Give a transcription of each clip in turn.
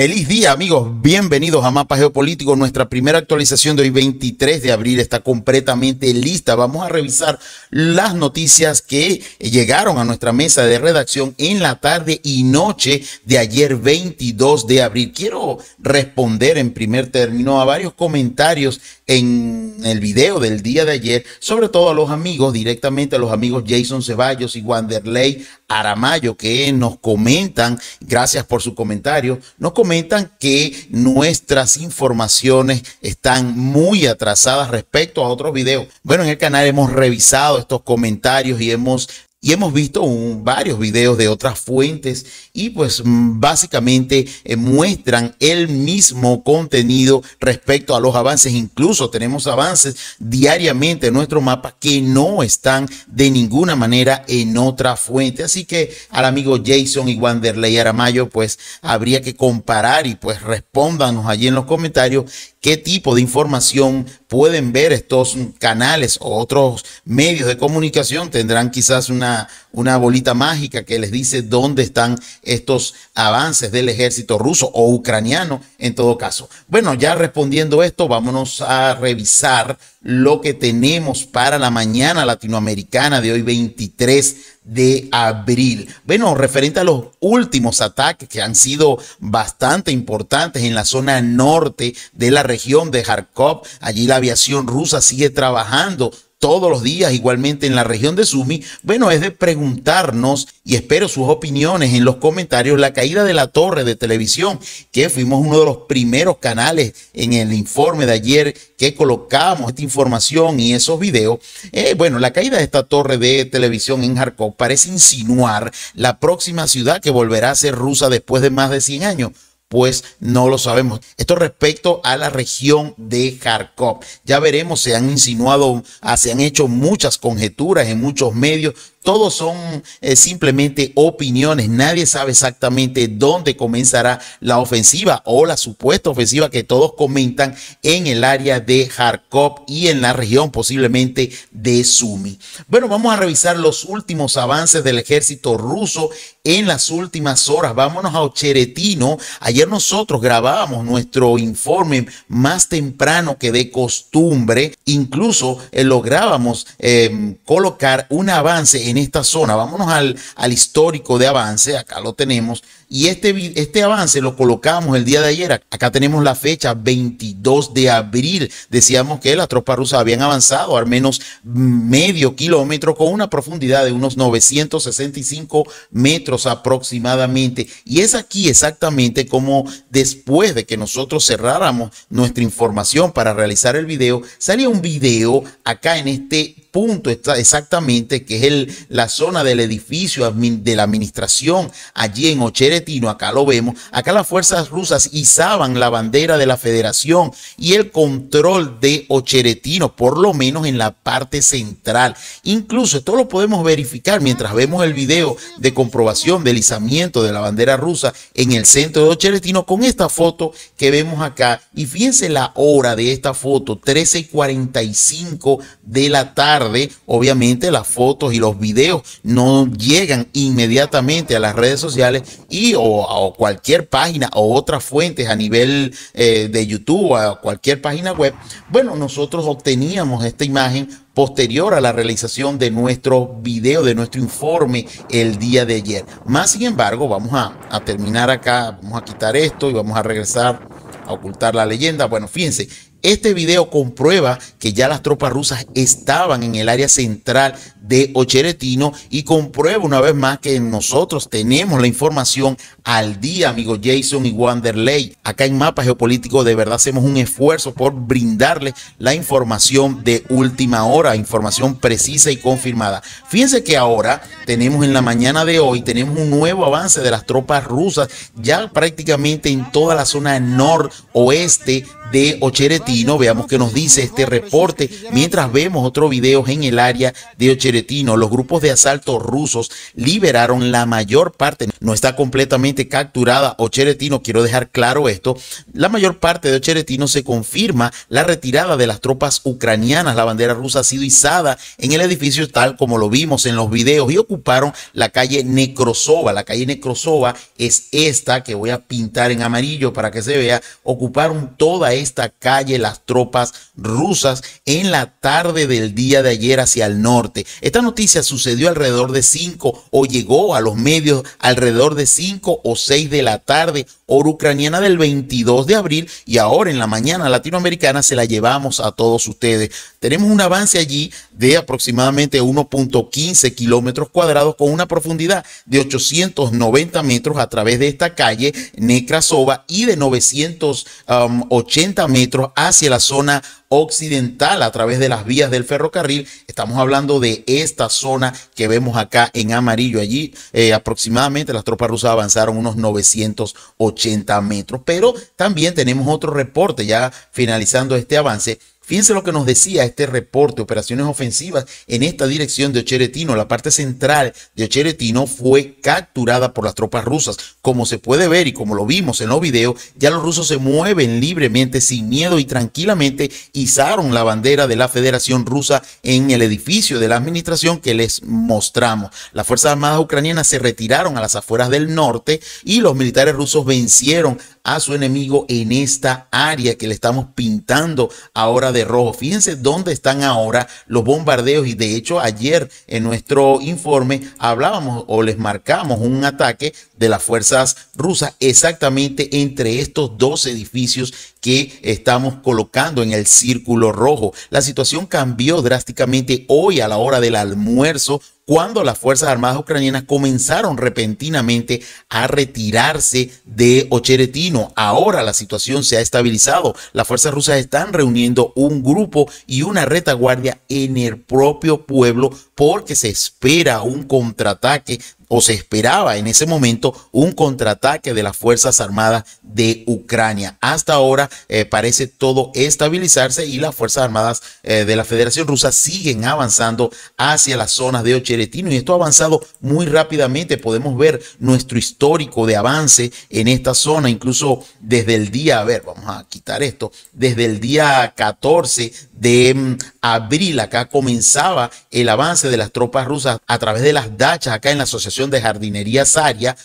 Feliz día amigos, bienvenidos a Mapa Geopolítico. Nuestra primera actualización de hoy 23 de abril está completamente lista. Vamos a revisar las noticias que llegaron a nuestra mesa de redacción en la tarde y noche de ayer 22 de abril. Quiero responder en primer término a varios comentarios en el video del día de ayer, sobre todo a los amigos, directamente a los amigos Jason Ceballos y Wanderley Aramayo que nos comentan, gracias por su comentario, nos comentan que nuestras informaciones están muy atrasadas respecto a otros videos. Bueno, en el canal hemos revisado estos comentarios y hemos y hemos visto varios videos de otras fuentes y pues mm, básicamente eh, muestran el mismo contenido respecto a los avances. Incluso tenemos avances diariamente en nuestro mapa que no están de ninguna manera en otra fuente. Así que al amigo Jason y Wanderley Aramayo pues habría que comparar y pues respóndanos allí en los comentarios qué tipo de información pueden ver estos canales o otros medios de comunicación, tendrán quizás una, una bolita mágica que les dice dónde están estos avances del ejército ruso o ucraniano en todo caso. Bueno, ya respondiendo esto, vámonos a revisar lo que tenemos para la mañana latinoamericana de hoy 23 de abril. Bueno, referente a los últimos ataques que han sido bastante importantes en la zona norte de la región de Kharkov, allí la aviación rusa sigue trabajando todos los días igualmente en la región de Sumi, bueno, es de preguntarnos y espero sus opiniones en los comentarios la caída de la torre de televisión, que fuimos uno de los primeros canales en el informe de ayer que colocamos esta información y esos videos. Eh, bueno, la caída de esta torre de televisión en Kharkov parece insinuar la próxima ciudad que volverá a ser rusa después de más de 100 años pues no lo sabemos. Esto respecto a la región de Kharkov. Ya veremos, se han insinuado, se han hecho muchas conjeturas en muchos medios todos son eh, simplemente opiniones. Nadie sabe exactamente dónde comenzará la ofensiva o la supuesta ofensiva que todos comentan en el área de Kharkov y en la región posiblemente de Sumi. Bueno, vamos a revisar los últimos avances del ejército ruso en las últimas horas. Vámonos a Ocheretino. Ayer nosotros grabábamos nuestro informe más temprano que de costumbre. Incluso eh, lográbamos em, colocar un avance en esta zona. Vámonos al, al histórico de avance, acá lo tenemos, y este, este avance lo colocamos el día de ayer. Acá tenemos la fecha 22 de abril. Decíamos que las tropas rusas habían avanzado al menos medio kilómetro con una profundidad de unos 965 metros aproximadamente. Y es aquí exactamente como después de que nosotros cerráramos nuestra información para realizar el video, salía un video acá en este punto exactamente, que es el, la zona del edificio de la administración allí en Ocheres acá lo vemos, acá las fuerzas rusas izaban la bandera de la federación y el control de Ocheretino, por lo menos en la parte central. Incluso esto lo podemos verificar mientras vemos el video de comprobación del izamiento de la bandera rusa en el centro de Ocheretino con esta foto que vemos acá. Y fíjense la hora de esta foto, 13.45 de la tarde. Obviamente las fotos y los videos no llegan inmediatamente a las redes sociales y o, cualquier página o otras fuentes a nivel eh, de YouTube o cualquier página web, bueno, nosotros obteníamos esta imagen posterior a la realización de nuestro video, de nuestro informe el día de ayer. Más sin embargo, vamos a, a terminar acá, vamos a quitar esto y vamos a regresar a ocultar la leyenda. Bueno, fíjense, este video comprueba que ya las tropas rusas estaban en el área central de Ocheretino y comprueba una vez más que nosotros tenemos la información al día, amigo Jason y Wanderley. Acá en Mapa Geopolítico de verdad hacemos un esfuerzo por brindarle la información de última hora, información precisa y confirmada. Fíjense que ahora tenemos en la mañana de hoy, tenemos un nuevo avance de las tropas rusas ya prácticamente en toda la zona noroeste de Ocheretino. Veamos qué nos dice este reporte mientras vemos otros videos en el área de Ocheretino. Los grupos de asalto rusos liberaron la mayor parte, no está completamente capturada Ocheretino, quiero dejar claro esto. La mayor parte de Ocheretino se confirma la retirada de las tropas ucranianas. La bandera rusa ha sido izada en el edificio tal como lo vimos en los videos y ocuparon la calle Necrosova. La calle Necrosova es esta que voy a pintar en amarillo para que se vea. Ocuparon toda esta esta calle las tropas rusas en la tarde del día de ayer hacia el norte. Esta noticia sucedió alrededor de 5 o llegó a los medios alrededor de 5 o 6 de la tarde, hora ucraniana del 22 de abril y ahora en la mañana latinoamericana se la llevamos a todos ustedes. Tenemos un avance allí de aproximadamente 1.15 kilómetros cuadrados con una profundidad de 890 metros a través de esta calle Nekrasova y de 980 metros hacia la zona occidental a través de las vías del ferrocarril. Estamos hablando de esta zona que vemos acá en amarillo. Allí eh, aproximadamente las tropas rusas avanzaron unos 980 metros. Pero también tenemos otro reporte ya finalizando este avance Fíjense lo que nos decía este reporte, operaciones ofensivas en esta dirección de Ocheretino. La parte central de Ocheretino fue capturada por las tropas rusas. Como se puede ver y como lo vimos en los videos, ya los rusos se mueven libremente, sin miedo y tranquilamente izaron la bandera de la Federación Rusa en el edificio de la administración que les mostramos. Las Fuerzas Armadas ucranianas se retiraron a las afueras del norte y los militares rusos vencieron a su enemigo en esta área que le estamos pintando ahora de rojo. Fíjense dónde están ahora los bombardeos y de hecho ayer en nuestro informe hablábamos o les marcamos un ataque de las fuerzas rusas exactamente entre estos dos edificios que estamos colocando en el círculo rojo. La situación cambió drásticamente hoy a la hora del almuerzo cuando las Fuerzas Armadas ucranianas comenzaron repentinamente a retirarse de Ocheretino. Ahora la situación se ha estabilizado. Las fuerzas rusas están reuniendo un grupo y una retaguardia en el propio pueblo porque se espera un contraataque o se esperaba en ese momento un contraataque de las Fuerzas Armadas de Ucrania. Hasta ahora eh, parece todo estabilizarse y las Fuerzas Armadas eh, de la Federación Rusa siguen avanzando hacia las zonas de Ocheretino y esto ha avanzado muy rápidamente. Podemos ver nuestro histórico de avance en esta zona, incluso desde el día, a ver, vamos a quitar esto, desde el día 14 de mm, abril. Acá comenzaba el avance de las tropas rusas a través de las dachas acá en la Asociación de Jardinería Saria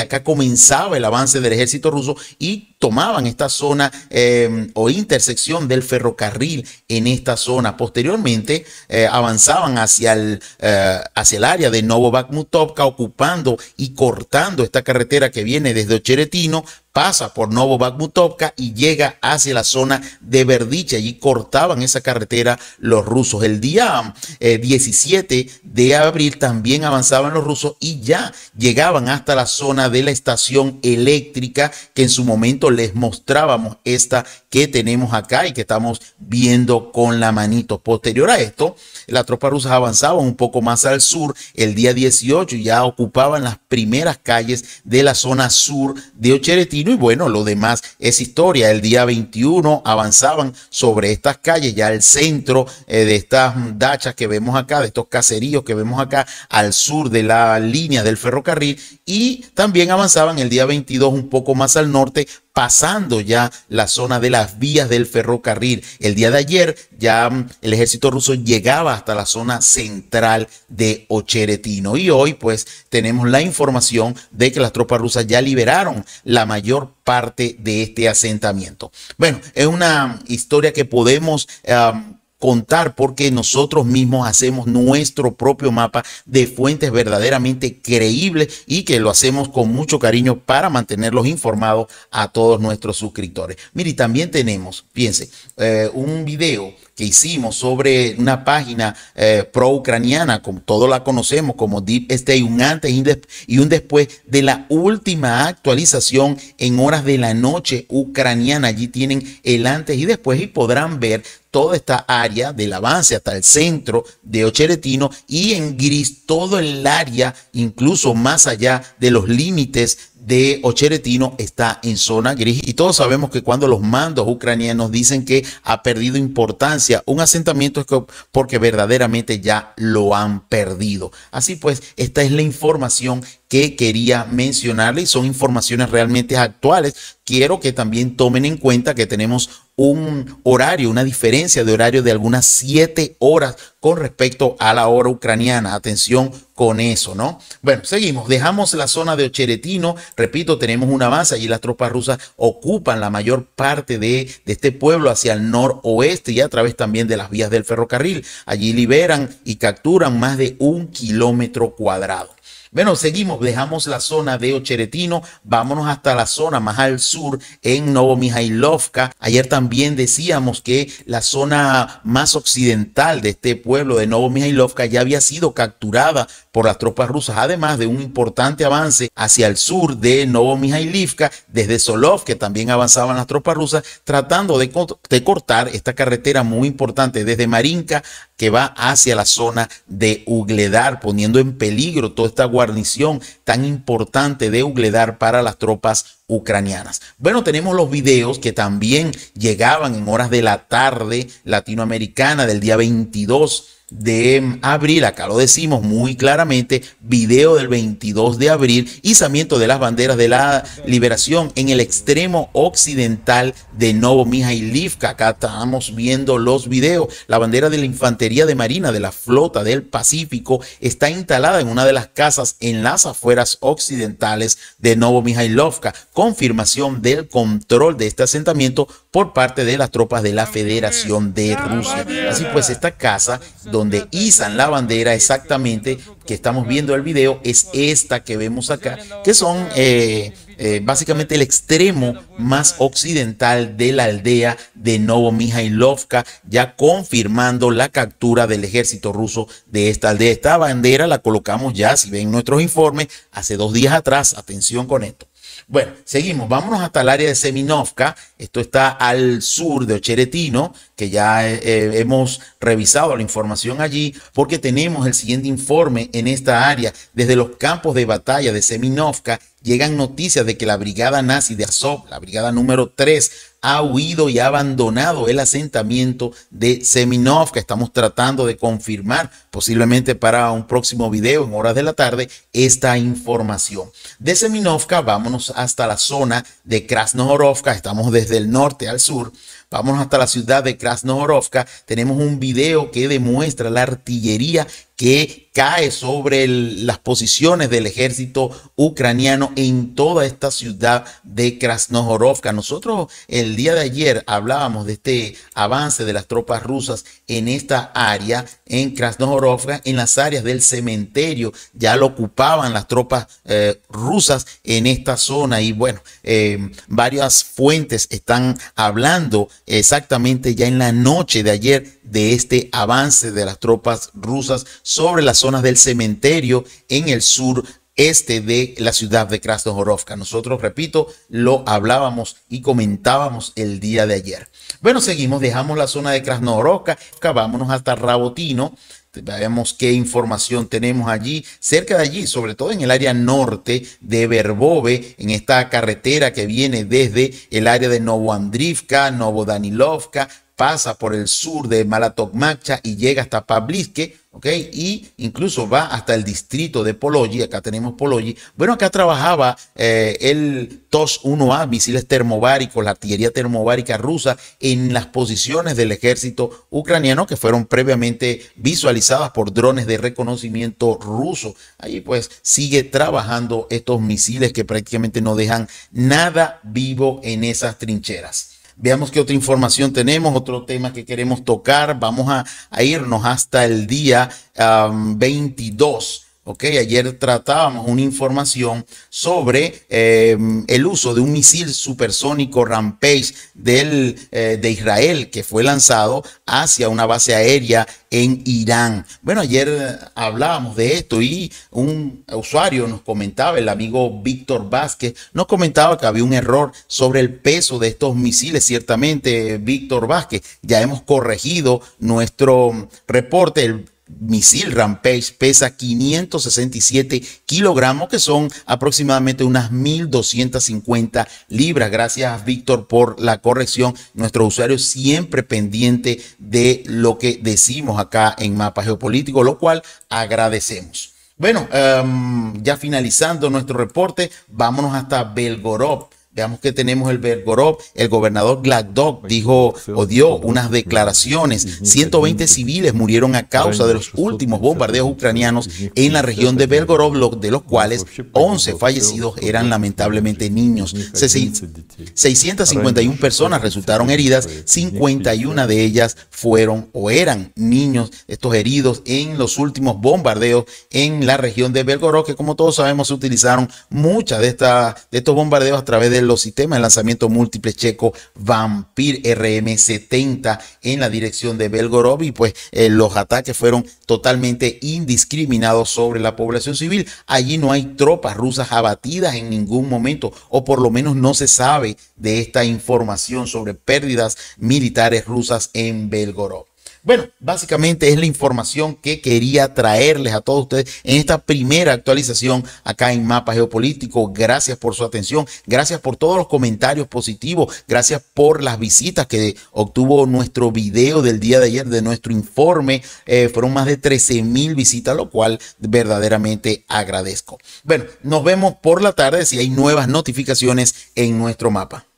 Acá comenzaba el avance del ejército ruso y tomaban esta zona em, o intersección del ferrocarril en esta zona. Posteriormente eh, avanzaban hacia el, eh, hacia el área de Bakhmutovka, ocupando y cortando esta carretera que viene desde Ocheretino, pasa por Bakhmutovka y llega hacia la zona de Verdiche. Allí cortaban esa carretera los rusos. El día 17 eh, de abril también avanzaban los rusos y ya llegaban hasta la zona de la estación eléctrica que en su momento les mostrábamos esta que tenemos acá y que estamos viendo con la manito. Posterior a esto, las tropas rusas avanzaban un poco más al sur el día 18 ya ocupaban las primeras calles de la zona sur de Ocheretino y bueno, lo demás es historia. El día 21 avanzaban sobre estas calles, ya el centro eh, de estas dachas que vemos acá, de estos caseríos que vemos acá al sur de la línea del ferrocarril y también avanzaban el día 22 un poco más al norte, pasando ya la zona de las vías del ferrocarril. El día de ayer ya mm, el ejército ruso llegaba hasta la zona central de Ocheretino y hoy pues tenemos la información de que las tropas rusas ya liberaron la mayor parte de este asentamiento. Bueno, es una historia que podemos contar porque nosotros mismos hacemos nuestro propio mapa de fuentes verdaderamente creíbles y que lo hacemos con mucho cariño para mantenerlos informados a todos nuestros suscriptores. Mire, también tenemos, piense, eh, un video que hicimos sobre una página eh, pro-ucraniana, como todos la conocemos como Deep State, un antes y un después de la última actualización en horas de la noche ucraniana. Allí tienen el antes y después y podrán ver toda esta área del avance hasta el centro de Ocheretino y en gris todo el área, incluso más allá de los límites de Ocheretino está en zona gris y todos sabemos que cuando los mandos ucranianos dicen que ha perdido importancia un asentamiento es porque verdaderamente ya lo han perdido. Así pues, esta es la información que quería mencionarle y son informaciones realmente actuales. Quiero que también tomen en cuenta que tenemos un horario, una diferencia de horario de algunas siete horas con respecto a la hora ucraniana. Atención con eso, ¿no? Bueno, seguimos. Dejamos la zona de Ocheretino. Repito, tenemos una base. Allí las tropas rusas ocupan la mayor parte de, este pueblo hacia el noroeste y a través también de las vías del ferrocarril. Allí liberan y capturan más de un kilómetro cuadrado. Bueno, seguimos, dejamos la zona de Ocheretino, vámonos hasta la zona más al sur en Novomijailovka. Ayer también decíamos que la zona más occidental de este pueblo de Novomijailovka ya había sido capturada por las tropas rusas, además de un importante avance hacia el sur de Novomihailivka, desde Solov, que también avanzaban las tropas rusas, tratando de, de cortar esta carretera muy importante desde Marinka que va hacia la zona de Ugledar, poniendo en peligro toda esta guarnición tan importante de Ugledar para las tropas ucranianas. Bueno, tenemos los videos que también llegaban en horas de la tarde latinoamericana del día 22 de abril, acá lo decimos muy claramente, video del 22 de abril, izamiento de las banderas de la liberación en el extremo occidental de Novo Mijailivka, acá estamos viendo los videos, la bandera de la Infantería de Marina de la Flota del Pacífico está instalada en una de las casas en las afueras occidentales de Novo Mijailovka, confirmación del control de este asentamiento por parte de las tropas de la Federación de Rusia. Así pues, esta casa donde donde izan la bandera exactamente, que estamos viendo el video, es esta que vemos acá, que son eh, eh, básicamente el extremo más occidental de la aldea de Novo Mijailovka, ya confirmando la captura del ejército ruso de esta aldea. Esta bandera la colocamos ya, si ven nuestros informes, hace dos días atrás. Atención con esto. Bueno, seguimos, vámonos hasta el área de Seminovka, esto está al sur de Ocheretino, que ya eh, eh, hemos revisado la información allí, porque tenemos el siguiente informe en esta área, desde los campos de batalla de Seminovka, llegan noticias de que la brigada nazi de Azov, la brigada número 3, ha huido y ha abandonado el asentamiento de Seminovka. estamos tratando de confirmar posiblemente para un próximo video en horas de la tarde esta información. De Seminovka vámonos hasta la zona de Krasnohorovka, estamos desde el norte al sur, Vamos hasta la ciudad de Krasnohorovka. Tenemos un video que demuestra la artillería que cae sobre las posiciones del ejército ucraniano en toda esta ciudad de Krasnohorovka. Nosotros el día de ayer hablábamos de este avance de las tropas rusas en esta área, en Krasnohorovka, en las áreas del cementerio. Ya lo ocupaban las tropas eh, rusas en esta zona y bueno, eh, varias fuentes están hablando exactamente ya en la noche de ayer de este avance de las tropas rusas sobre las zonas del cementerio en el sur este de la ciudad de Krasnohorovka. Nosotros, repito, lo hablábamos y comentábamos el día de ayer. Bueno, seguimos, dejamos la zona de Krasnohorovka, vámonos hasta Rabotino. Veamos qué información tenemos allí, cerca de allí, sobre todo en el área norte de Verbove, en esta carretera que viene desde el área de Novoandrivka, Novodanilovka, pasa por el sur de Malatokmacha y llega hasta Pablisque, ¿ok? Y incluso va hasta el distrito de Poloji. acá tenemos Pologi. Bueno, acá trabajaba eh, el TOS-1A, misiles termobáricos, la artillería termobárica rusa, en las posiciones del ejército ucraniano que fueron previamente visualizadas por drones de reconocimiento ruso. Ahí pues sigue trabajando estos misiles que prácticamente no dejan nada vivo en esas trincheras. Veamos qué otra información tenemos, otro tema que queremos tocar. Vamos a, irnos hasta el día 22 Ok, ayer tratábamos una información sobre eh, el uso de un misil supersónico Rampage del, eh, de Israel que fue lanzado hacia una base aérea en Irán. Bueno, ayer eh, hablábamos de esto y un usuario nos comentaba, el amigo Víctor Vázquez, nos comentaba que había un error sobre el peso de estos misiles. Ciertamente, Víctor Vázquez, ya hemos corregido nuestro reporte misil Rampage pesa 567 kilogramos, que son aproximadamente unas 1.250 libras. Gracias, Víctor, por la corrección. Nuestro usuario siempre pendiente de lo que decimos acá en Mapa Geopolítico, lo cual agradecemos. Bueno, em, ya finalizando nuestro reporte, vámonos hasta Belgorod, Veamos que tenemos el Belgorov, el gobernador Gladdock dijo o dio unas declaraciones. 120 civiles murieron a causa de los últimos bombardeos ucranianos en la región de Belgorod, de los cuales 11 fallecidos eran lamentablemente niños. 651 personas resultaron heridas, 51 de ellas fueron o eran niños, estos heridos en los últimos bombardeos en la región de Belgorod, que como todos sabemos se utilizaron muchas de, estas de estos bombardeos a través del los sistemas de lanzamiento múltiple checo Vampir RM70 en la dirección de Belgorod y pues eh, los ataques fueron totalmente indiscriminados sobre la población civil. Allí no hay tropas rusas abatidas en ningún momento o por lo menos no se sabe de esta información sobre pérdidas militares rusas en Belgorod. Bueno, básicamente es la información que quería traerles a todos ustedes en esta primera actualización acá en Mapa Geopolítico. Gracias por su atención, gracias por todos los comentarios positivos, gracias por las visitas que obtuvo nuestro video del día de ayer, de nuestro informe. Eh, fueron más de 13 mil visitas, lo cual verdaderamente agradezco. Bueno, nos vemos por la tarde si hay nuevas notificaciones en nuestro mapa.